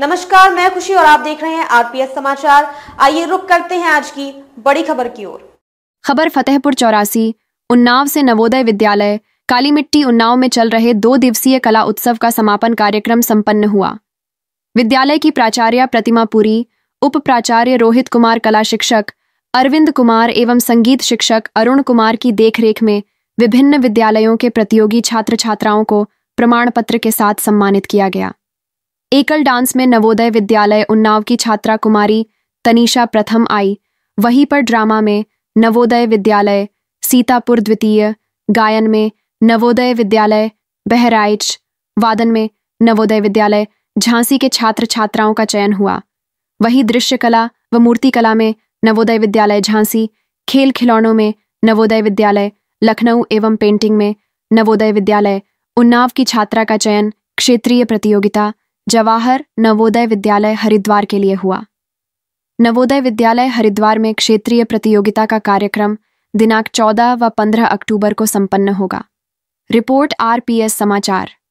नमस्कार मैं खुशी और आप देख रहे हैं आरपीएस समाचार आइए रुक करते हैं आज की बड़ी खबर की ओर खबर फतेहपुर चौरासी उन्नाव से नवोदय विद्यालय काली मिट्टी उन्नाव में चल रहे दो दिवसीय कला उत्सव का समापन कार्यक्रम संपन्न हुआ विद्यालय की प्राचार्य प्रतिमा पुरी उप प्राचार्य रोहित कुमार कला शिक्षक अरविंद कुमार एवं संगीत शिक्षक अरुण कुमार की देखरेख में विभिन्न विद्यालयों के प्रतियोगी छात्र छात्राओं को प्रमाण पत्र के साथ सम्मानित किया गया एकल डांस में नवोदय विद्यालय उन्नाव की छात्रा कुमारी तनिषा प्रथम आई वहीं पर ड्रामा में नवोदय विद्यालय सीतापुर द्वितीय गायन में नवोदय विद्यालय बहराइच वादन में नवोदय विद्यालय झांसी के छात्र छात्राओं का चयन हुआ वहीं कला व मूर्तिकला में नवोदय विद्यालय झांसी खेल खिलौनों में नवोदय विद्यालय लखनऊ एवं पेंटिंग में नवोदय विद्यालय उन्नाव की छात्रा का चयन क्षेत्रीय प्रतियोगिता जवाहर नवोदय विद्यालय हरिद्वार के लिए हुआ नवोदय विद्यालय हरिद्वार में क्षेत्रीय प्रतियोगिता का कार्यक्रम दिनांक 14 व 15 अक्टूबर को संपन्न होगा रिपोर्ट आरपीएस समाचार